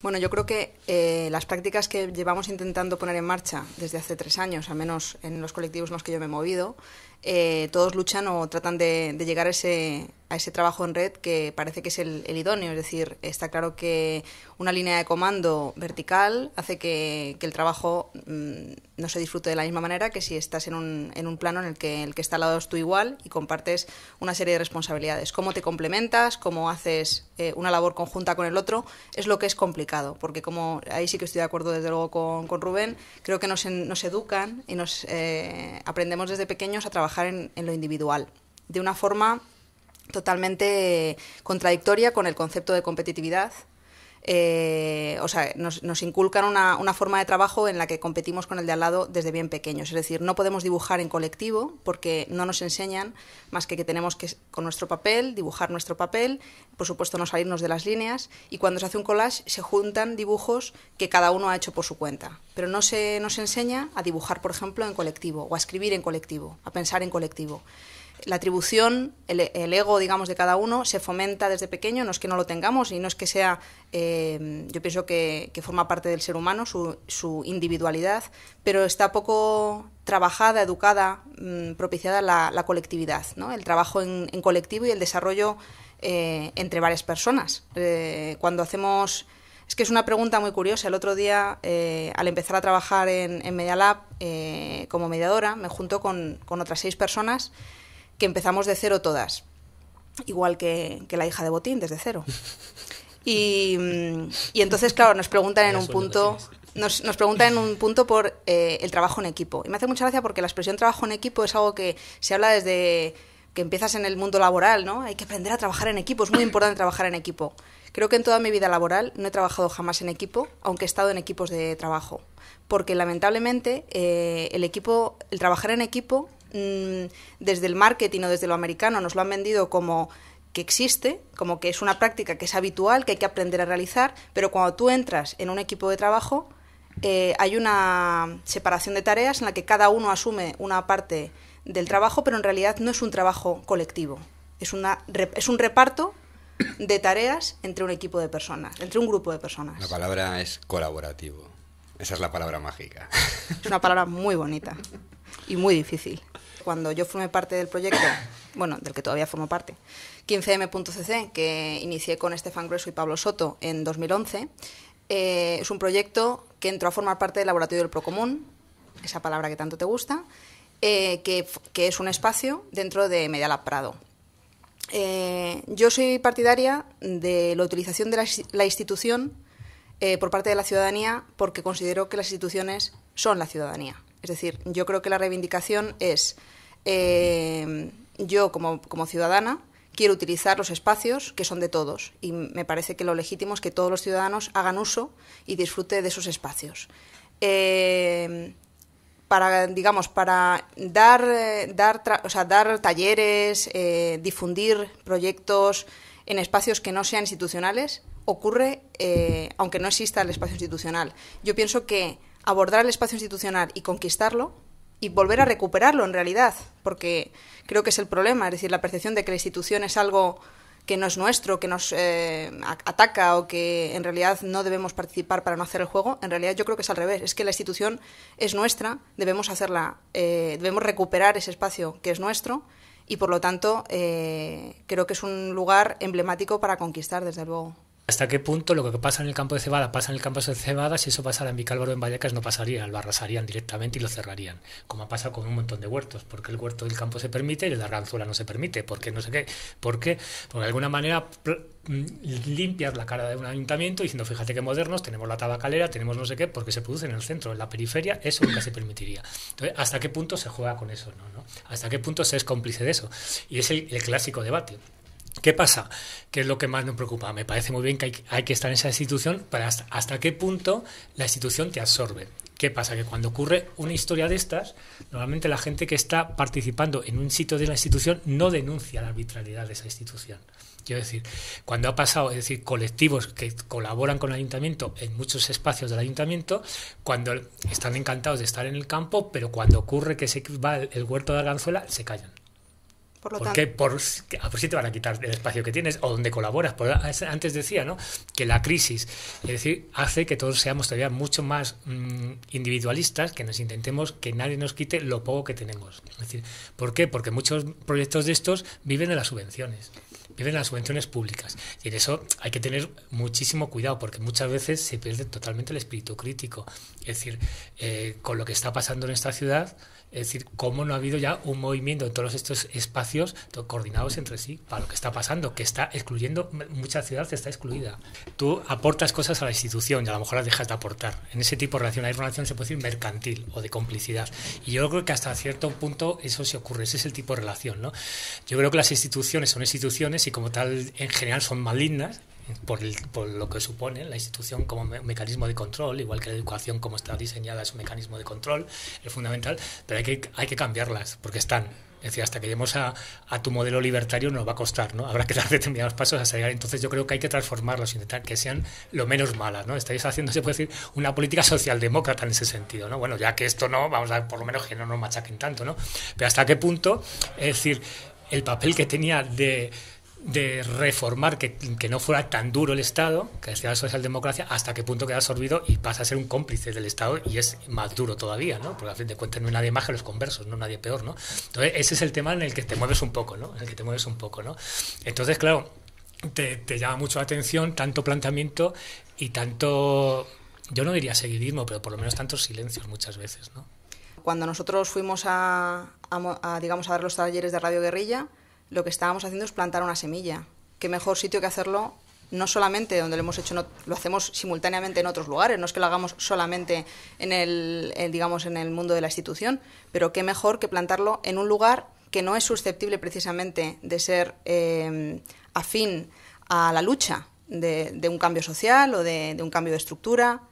Bueno, yo creo que eh, las prácticas que llevamos intentando poner en marcha desde hace tres años, al menos en los colectivos en los que yo me he movido, eh, todos luchan o tratan de, llegar a ese, trabajo en red que parece que es el, idóneo. Es decir, está claro que una línea de comando vertical hace que, el trabajo mm, no se disfrute de la misma manera que si estás en un, plano en el que, el que está al lado es tú igual y compartes una serie de responsabilidades. Cómo te complementas, cómo haces eh, una labor conjunta con el otro, es lo que es complicado. Porque como ahí sí que estoy de acuerdo desde luego con, Rubén, creo que nos, educan y nos eh, aprendemos desde pequeños a trabajar en, en lo individual, de una forma totalmente contradictoria con el concepto de competitividad eh, o sea, nos, inculcan una, una, forma de trabajo en la que competimos con el de al lado desde bien pequeños. Es decir, no podemos dibujar en colectivo porque no nos enseñan más que que tenemos que, con nuestro papel, dibujar nuestro papel, por supuesto no salirnos de las líneas, y cuando se hace un collage se juntan dibujos que cada uno ha hecho por su cuenta. Pero no se nos enseña a dibujar, por ejemplo, en colectivo, o a escribir en colectivo, a pensar en colectivo la atribución, el, ego, digamos, de cada uno se fomenta desde pequeño, no es que no lo tengamos y no es que sea, eh, yo pienso que, forma parte del ser humano, su, individualidad, pero está poco trabajada, educada, mm, propiciada la, colectividad, ¿no? el trabajo en, colectivo y el desarrollo eh, entre varias personas. Eh, cuando hacemos... Es que es una pregunta muy curiosa. El otro día, al empezar a trabajar en, en Media Lab como mediadora, me junto con, con, otras seis personas que empezamos de cero todas, igual que, la hija de Botín, desde cero. Y, mm, entonces, claro, nos preguntan en un punto... Nos, preguntan en un punto por eh, el trabajo en equipo. Y me hace mucha gracia porque la expresión trabajo en equipo es algo que se habla desde que empiezas en el mundo laboral, ¿no? Hay que aprender a trabajar en equipo, es muy importante trabajar en equipo. Creo que en toda mi vida laboral no he trabajado jamás en equipo, aunque he estado en equipos de trabajo. Porque lamentablemente eh, el equipo, el trabajar en equipo Mm, desde el marketing o desde lo americano nos lo han vendido como que existe, como que es una práctica que es habitual, que hay que aprender a realizar, pero cuando tú entras en un equipo de trabajo, eh, hay una separación de tareas en la que cada uno asume una parte del trabajo, pero en realidad no es un trabajo colectivo, es un reparto de tareas entre un equipo de personas, entre un grupo de personas. La palabra es colaborativo, esa es la palabra mágica. Es una palabra muy bonita y muy difícil cuando yo formé parte del proyecto, bueno, del que todavía formo parte, 15m.cc, que inicié con Estefan Greso y Pablo Soto en 2011, eh, es un proyecto que entró a formar parte del Laboratorio del Procomún, esa palabra que tanto te gusta, eh, que, es un espacio dentro de Medialab Prado. Eh, yo soy partidaria de la utilización de la institución por parte de la ciudadanía porque considero que las instituciones son la ciudadanía. Es decir, yo creo que la reivindicación es eh, yo como, ciudadana quiero utilizar los espacios que son de todos y me parece que lo legítimo es que todos los ciudadanos hagan uso y disfrute de esos espacios. Eh, para, digamos, para dar, eh, dar, o dar talleres, difundir proyectos en espacios que no sean institucionales, ocurre aunque no exista el espacio institucional. Yo pienso que abordar el espacio institucional y conquistarlo y volver a recuperarlo en realidad, porque creo que es el problema, es decir, la percepción de que la institución es algo que no es nuestro, que nos eh, ataca o que en realidad no debemos participar para no hacer el juego, en realidad yo creo que es al revés, es que la institución es nuestra, debemos hacerla, eh, debemos recuperar ese espacio que es nuestro y por lo tanto eh, creo que es un lugar emblemático para conquistar, desde luego hasta qué punto lo que pasa en el campo de cebada pasa en el campo de cebada, si eso pasara en Vicálvaro en Vallecas no pasaría, lo arrasarían directamente y lo cerrarían, como ha pasado con un montón de huertos, porque el huerto del campo se permite y el de no se permite, porque no sé qué, porque, porque de alguna manera mm, limpias la cara de un ayuntamiento diciendo, fíjate que modernos, tenemos la tabacalera, tenemos no sé qué, porque se produce en el centro, en la periferia, eso nunca se permitiría. Entonces, ¿hasta qué punto se juega con eso? ¿no? ¿Hasta qué punto se es cómplice de eso? Y es el clásico debate. ¿Qué pasa? ¿Qué es lo que más nos preocupa? Me parece muy bien que hay, que estar en esa institución, pero hasta, qué punto la institución te absorbe. ¿Qué pasa? Que cuando ocurre una historia de estas, normalmente la gente que está participando en un sitio de la institución no denuncia la arbitrariedad de esa institución. Quiero decir, cuando ha pasado, es decir, colectivos que colaboran con el ayuntamiento en muchos espacios del ayuntamiento, cuando están encantados de estar en el campo, pero cuando ocurre que se va el huerto de la Arganzuela, se callan. Por porque por, si ah, pues te van a quitar el espacio que tienes o donde colaboras. antes decía ¿no? que la crisis es decir, hace que todos seamos todavía mucho más mm, individualistas, que nos intentemos que nadie nos quite lo poco que tenemos. Es decir, ¿Por qué? Porque muchos proyectos de estos viven de las subvenciones pierden las subvenciones públicas. Y en eso hay que tener muchísimo cuidado, porque muchas veces se pierde totalmente el espíritu crítico. Es decir, eh, con lo que está pasando en esta ciudad, es decir, cómo no ha habido ya un movimiento en todos estos espacios coordinados entre sí para lo que está pasando, que está excluyendo, mucha ciudad está excluida. Tú aportas cosas a la institución y a lo mejor las dejas de aportar. En ese tipo de relación hay relación, se puede decir, mercantil o de complicidad. Y yo creo que hasta cierto punto eso se ocurre, ese es el tipo de relación. ¿no? Yo creo que las instituciones son instituciones y como tal en general son malignas por, lo que supone la institución como mecanismo de control, igual que la educación como está diseñada es un mecanismo de control, es fundamental, pero hay que, hay que cambiarlas porque están. Es decir, hasta que lleguemos a, tu modelo libertario nos va a costar, ¿no? Habrá que dar determinados pasos a seguir Entonces yo creo que hay que transformarlos, intentar que sean lo menos malas, ¿no? Estáis haciendo, se puede decir, una política socialdemócrata en ese sentido, ¿no? Bueno, ya que esto no, vamos a por lo menos que no nos machaquen tanto, ¿no? Pero hasta qué punto, es decir, el papel que tenía de de reformar, que, que, no fuera tan duro el Estado, que sea la socialdemocracia, hasta qué punto queda absorbido y pasa a ser un cómplice del Estado y es más duro todavía, ¿no? Porque a fin de cuentas no hay nadie más que los conversos, no nadie peor, ¿no? Entonces, ese es el tema en el que te mueves un poco, ¿no? En el que te mueves un poco, ¿no? Entonces, claro, te, llama mucho la atención tanto planteamiento y tanto, yo no diría seguidismo, pero por lo menos tantos silencios muchas veces, ¿no? Cuando nosotros fuimos a, a, digamos, a ver los talleres de Radio Guerrilla, lo que estábamos haciendo es plantar una semilla. Qué mejor sitio que hacerlo no solamente donde lo hemos hecho, lo hacemos simultáneamente en otros lugares, no es que lo hagamos solamente en el, digamos, en el mundo de la institución, pero qué mejor que plantarlo en un lugar que no es susceptible precisamente de ser em, afín a la lucha de, un cambio social o de un cambio de estructura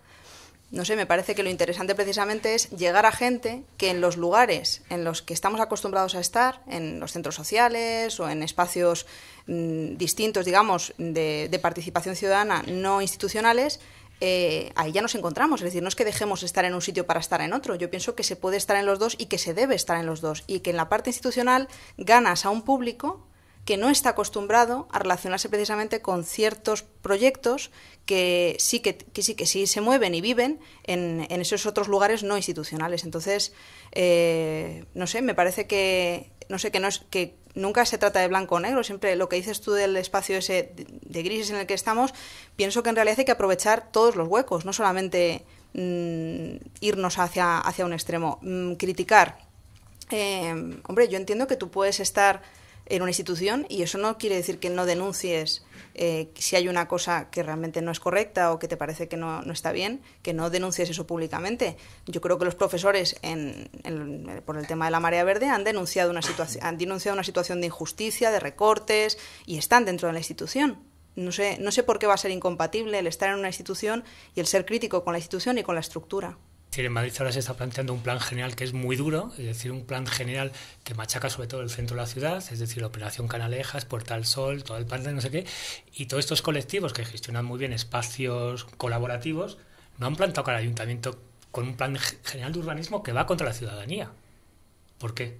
no sé, me parece que lo interesante precisamente es llegar a gente que en los lugares en los que estamos acostumbrados a estar, en los centros sociales o en espacios mm, distintos, digamos, de, participación ciudadana no institucionales, eh, ahí ya nos encontramos. Es decir, no es que dejemos estar en un sitio para estar en otro. Yo pienso que se puede estar en los dos y que se debe estar en los dos. Y que en la parte institucional ganas a un público que no está acostumbrado a relacionarse precisamente con ciertos proyectos que sí que, sí, que sí se mueven y viven en, esos otros lugares no institucionales. Entonces, eh, no sé, me parece que no sé que no es que nunca se trata de blanco o negro, siempre lo que dices tú del espacio ese de grises en el que estamos, pienso que en realidad hay que aprovechar todos los huecos, no solamente mm, irnos hacia, hacia un extremo. Mm, criticar. Eh, hombre, yo entiendo que tú puedes estar en una institución y eso no quiere decir que no denuncies eh, si hay una cosa que realmente no es correcta o que te parece que no, está bien, que no denuncies eso públicamente. Yo creo que los profesores por el tema de la marea verde han denunciado, una han denunciado una situación de injusticia, de recortes y están dentro de la institución. No sé, no sé por qué va a ser incompatible el estar en una institución y el ser crítico con la institución y con la estructura en Madrid ahora se está planteando un plan general que es muy duro, es decir, un plan general que machaca sobre todo el centro de la ciudad, es decir, la Operación Canalejas, Puerta al Sol, todo el plan de no sé qué, y todos estos colectivos que gestionan muy bien espacios colaborativos no han plantado el ayuntamiento con un plan general de urbanismo que va contra la ciudadanía. ¿Por qué?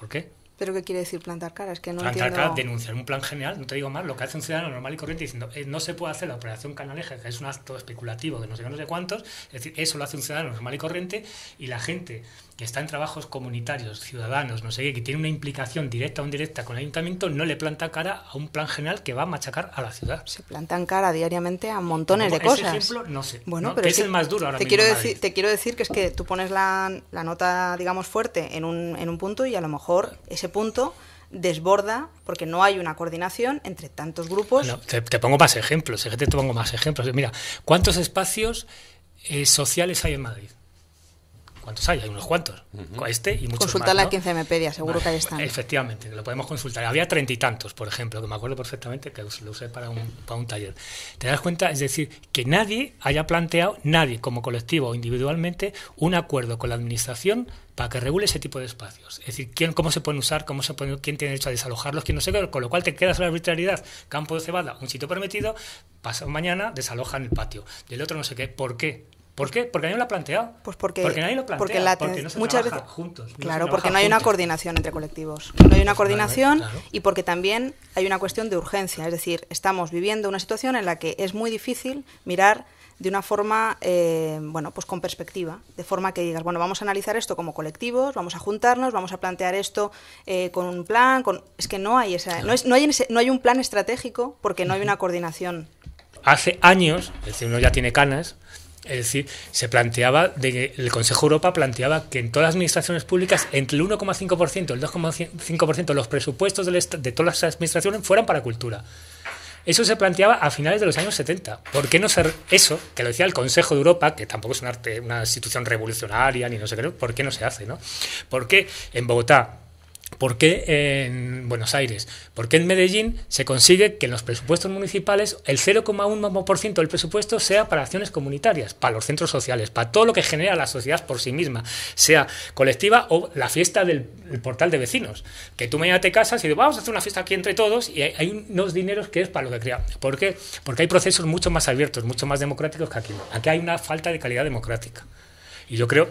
¿Por qué? ¿Pero qué quiere decir plantar cara? Es que no plantar cara, denunciar un plan general, no te digo más, lo que hace un ciudadano normal y corriente diciendo eh, no se puede hacer la operación canaleja, que es un acto especulativo de no sé, no sé cuántos, es decir, eso lo hace un ciudadano normal y corriente y la gente que está en trabajos comunitarios, ciudadanos, no sé qué, que tiene una implicación directa o indirecta con el ayuntamiento, no le planta cara a un plan general que va a machacar a la ciudad. Se plantan cara diariamente a montones de cosas. Por ejemplo, no sé. Bueno, pero es, el más duro ahora te Quiero decir, te quiero decir que es que tú pones la, la nota, digamos, fuerte en un, en un punto y a lo mejor ese punto desborda porque no hay una coordinación entre tantos grupos. te, pongo más ejemplos, te pongo más ejemplos. Mira, ¿cuántos espacios eh, sociales hay en Madrid? ¿Cuántos hay? Hay unos cuantos. Consultar Este Consulta la 15 mpedia seguro que ahí están. Efectivamente, lo podemos consultar. Había treinta y tantos, por ejemplo, que me acuerdo perfectamente que lo usé para un, taller. Te das cuenta, es decir, que nadie haya planteado, nadie como colectivo o individualmente, un acuerdo con la administración para que regule ese tipo de espacios. Es decir, quién, cómo se pueden usar, cómo se quién tiene derecho a desalojarlos, quién no sé qué, con lo cual te quedas en la arbitrariedad. Campo de cebada, un sitio permitido, pasan mañana, desalojan el patio. Del otro no sé qué. ¿Por qué? ¿Por qué? Porque nadie lo ha planteado. Pues porque, nadie lo la no muchas veces, juntos. claro, porque no hay una coordinación entre colectivos. No hay una coordinación y porque también hay una cuestión de urgencia. Es decir, estamos viviendo una situación en la que es muy difícil mirar de una forma, eh, bueno, pues con perspectiva, de forma que digas, bueno, vamos a analizar esto como colectivos, vamos a juntarnos, vamos a plantear esto eh, con un plan, es que no hay esa, no, hay no hay un plan estratégico porque no hay una coordinación. Hace años, es decir, uno ya tiene canas, es decir, se planteaba, de que el Consejo de Europa planteaba que en todas las administraciones públicas entre el 1,5% y el 2,5% de los presupuestos de todas las administraciones fueran para cultura. Eso se planteaba a finales de los años 70. ¿Por qué no ser eso, que lo decía el Consejo de Europa, que tampoco es una, una institución revolucionaria ni no sé qué, por qué no se hace? ¿no? qué en Bogotá, ¿Por qué en Buenos Aires? ¿Por qué en Medellín se consigue que en los presupuestos municipales el 0,1% del presupuesto sea para acciones comunitarias, para los centros sociales, para todo lo que genera la sociedad por sí misma, sea colectiva o la fiesta del portal de vecinos? Que tú mañana te casas y dices, vamos a hacer una fiesta aquí entre todos y hay unos dineros que es para lo que crea. ¿Por qué? Porque hay procesos mucho más abiertos, mucho más democráticos que aquí. Aquí hay una falta de calidad democrática. Y yo creo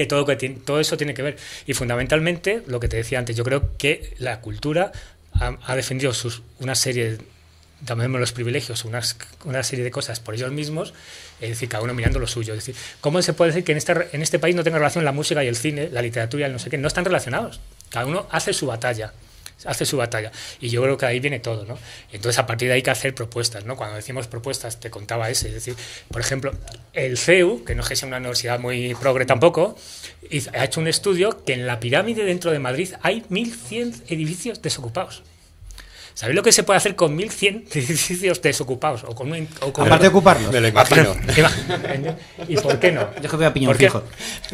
que todo, que todo eso tiene que ver. Y fundamentalmente, lo que te decía antes, yo creo que la cultura ha, defendido sus, una serie también los privilegios, unas, una serie de cosas por ellos mismos, es decir, cada uno mirando lo suyo. Es decir, ¿cómo se puede decir que en este, en este país no tenga relación la música y el cine, la literatura y el no sé qué? No están relacionados. Cada uno hace su batalla hace su batalla. Y yo creo que ahí viene todo, ¿no? Entonces, a partir de ahí hay que hacer propuestas, ¿no? Cuando decimos propuestas, te contaba ese. Es decir, por ejemplo, el CEU, que no es que sea una universidad muy progre tampoco, ha hecho un estudio que en la pirámide dentro de Madrid hay 1.100 edificios desocupados. ¿Sabéis lo que se puede hacer con 1100 edificios desocupados? O con, Aparte de ocuparlos. Me lo imagino. ¿Y por qué no? Yo que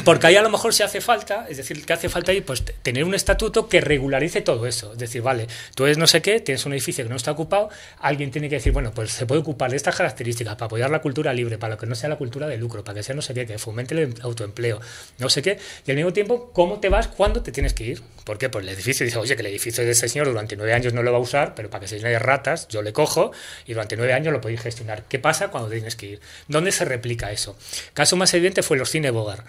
Porque ahí a lo mejor se hace falta, es decir, que hace falta ahí, pues tener un estatuto que regularice todo eso. Es decir, vale, tú eres no sé qué, tienes un edificio que no está ocupado, alguien tiene que decir, bueno, pues se puede ocupar de estas características para apoyar la cultura libre, para lo que no sea la cultura de lucro, para que sea no sé qué, que fomente el em-, autoempleo, no sé qué. Y al mismo tiempo, ¿cómo te vas? ¿Cuándo te tienes que ir? ¿Por qué? Pues el edificio dice, oye, que el edificio de ese señor durante nueve años no lo va a usar, pero para que se llene de ratas, yo le cojo y durante nueve años lo podéis gestionar. ¿Qué pasa cuando tienes que ir? ¿Dónde se replica eso? Caso más evidente fue los cine bogar.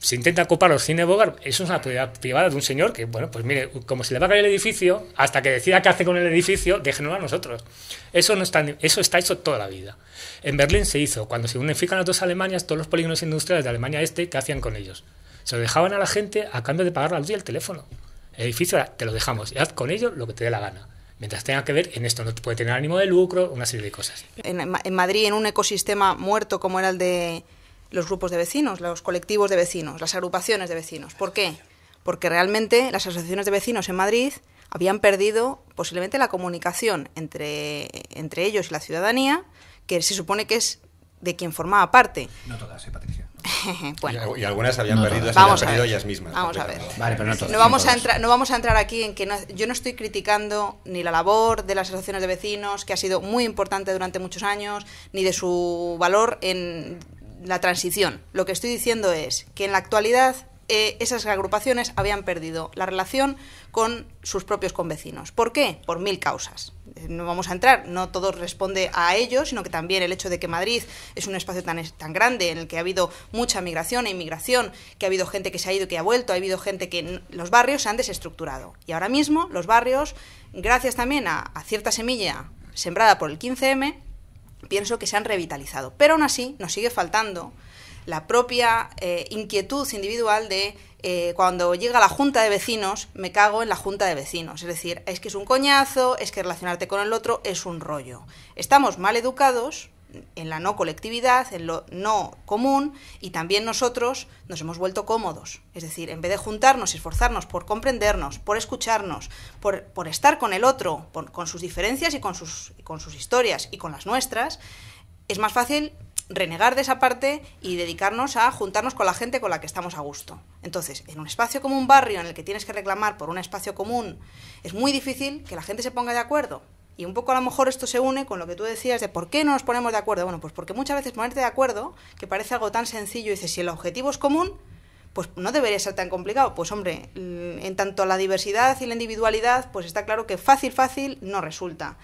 se intenta ocupar los cines eso es una propiedad privada de un señor que, bueno, pues mire, como se le va a el edificio, hasta que decida qué hace con el edificio, déjenlo a nosotros. Eso, no está, eso está hecho toda la vida. En Berlín se hizo, cuando se unifican las dos Alemanias, todos los polígonos industriales de Alemania Este, ¿qué hacían con ellos? Se lo dejaban a la gente a cambio de pagar la luz y el teléfono. El edificio te lo dejamos y haz con ellos lo que te dé la gana mientras tenga que ver en esto no puede tener ánimo de lucro una serie de cosas en, Madrid en un ecosistema muerto como era el de los grupos de vecinos los colectivos de vecinos las agrupaciones de vecinos ¿por qué? porque realmente las asociaciones de vecinos en Madrid habían perdido posiblemente la comunicación entre, entre ellos y la ciudadanía, que se supone que es de quien formaba parte. No todas, ¿eh, y, algunas habían perdido, ellas mismas. Vamos a ver. no, vamos a entrar, no vamos a entrar aquí en que yo no estoy criticando ni la labor de las asociaciones de vecinos, que ha sido muy importante durante muchos años, ni de su valor en la transición. Lo que estoy diciendo es que en la actualidad eh, esas agrupaciones habían perdido la relación con sus propios convecinos. ¿Por qué? Por mil causas. No vamos a entrar, no todo responde a ello, sino que también el hecho de que Madrid es un espacio tan, grande en el que ha habido mucha migración e inmigración, que ha habido gente que se ha ido y que ha vuelto, ha habido gente que los barrios se han desestructurado. Y ahora mismo los barrios, gracias también a cierta semilla sembrada por el 15M, pienso que se han revitalizado. Pero aún así nos sigue faltando la propia eh, inquietud individual de eh, cuando llega la junta de vecinos, me cago en la junta de vecinos. Es decir, es que es un coñazo, es que relacionarte con el otro es un rollo. Estamos mal educados en la no colectividad, en lo no común, y también nosotros nos hemos vuelto cómodos. Es decir, en vez de juntarnos y esforzarnos por comprendernos, por escucharnos, por, estar con el otro, con sus diferencias y con sus, y con sus historias y con las nuestras, es más fácil renegar de esa parte y dedicarnos a juntarnos con la gente con la que estamos a gusto. Entonces, en un espacio como un barrio en el que tienes que reclamar por un espacio común, es muy difícil que la gente se ponga de acuerdo. Y un poco a lo mejor esto se une con lo que tú decías de por qué no nos ponemos de acuerdo. Bueno, pues porque muchas veces ponerte de acuerdo, que parece algo tan sencillo, y dices, si el objetivo es común, pues no debería ser tan complicado. Pues hombre, mm, en tanto la diversidad y la individualidad, pues está claro que fácil, fácil no resulta.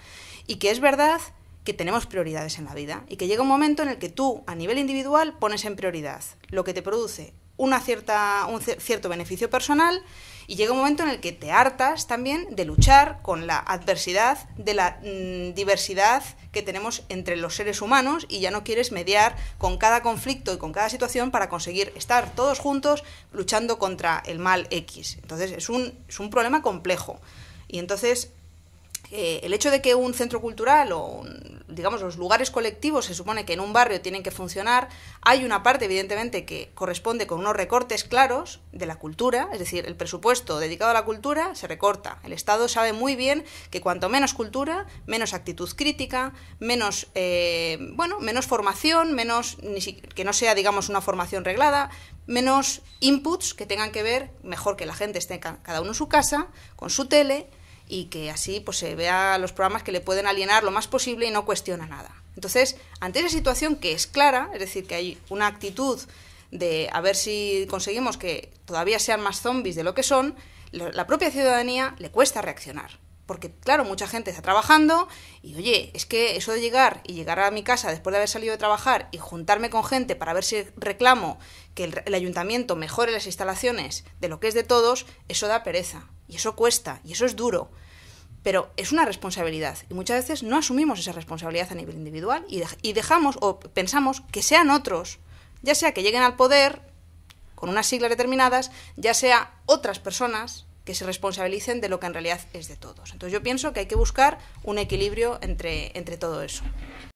Y que es verdad que tenemos prioridades en la vida y que llega un momento en el que tú, a nivel individual, pones en prioridad lo que te produce una cierta, un cierto beneficio personal y llega un momento en el que te hartas también de luchar con la adversidad de la mm, diversidad que tenemos entre los seres humanos y ya no quieres mediar con cada conflicto y con cada situación para conseguir estar todos juntos luchando contra el mal X. Entonces es un, es un problema complejo. Y entonces eh, el hecho de que un centro cultural o digamos los lugares colectivos se supone que en un barrio tienen que funcionar, hay una parte evidentemente que corresponde con unos recortes claros de la cultura, es decir, el presupuesto dedicado a la cultura se recorta. El Estado sabe muy bien que cuanto menos cultura, menos actitud crítica, menos eh, bueno, menos formación, menos que no sea digamos una formación reglada, menos inputs que tengan que ver mejor que la gente esté cada uno en su casa con su tele y que así pues se vea los programas que le pueden alienar lo más posible y no cuestiona nada. Entonces, ante esa situación que es clara, es decir, que hay una actitud de a ver si conseguimos que todavía sean más zombies de lo que son, la propia ciudadanía le cuesta reaccionar. Porque, claro, mucha gente está trabajando y, oye, es que eso de llegar y llegar a mi casa después de haber salido de trabajar y juntarme con gente para ver si reclamo que el, ayuntamiento mejore las instalaciones de lo que es de todos, eso da pereza. Y eso cuesta, y eso es duro. Pero es una responsabilidad y muchas veces no asumimos esa responsabilidad a nivel individual y, y dejamos o pensamos que sean otros, ya sea que lleguen al poder con unas siglas determinadas, ya sea otras personas que se responsabilicen de lo que en realidad es de todos. Entonces yo pienso que hay que buscar un equilibrio entre, entre todo eso.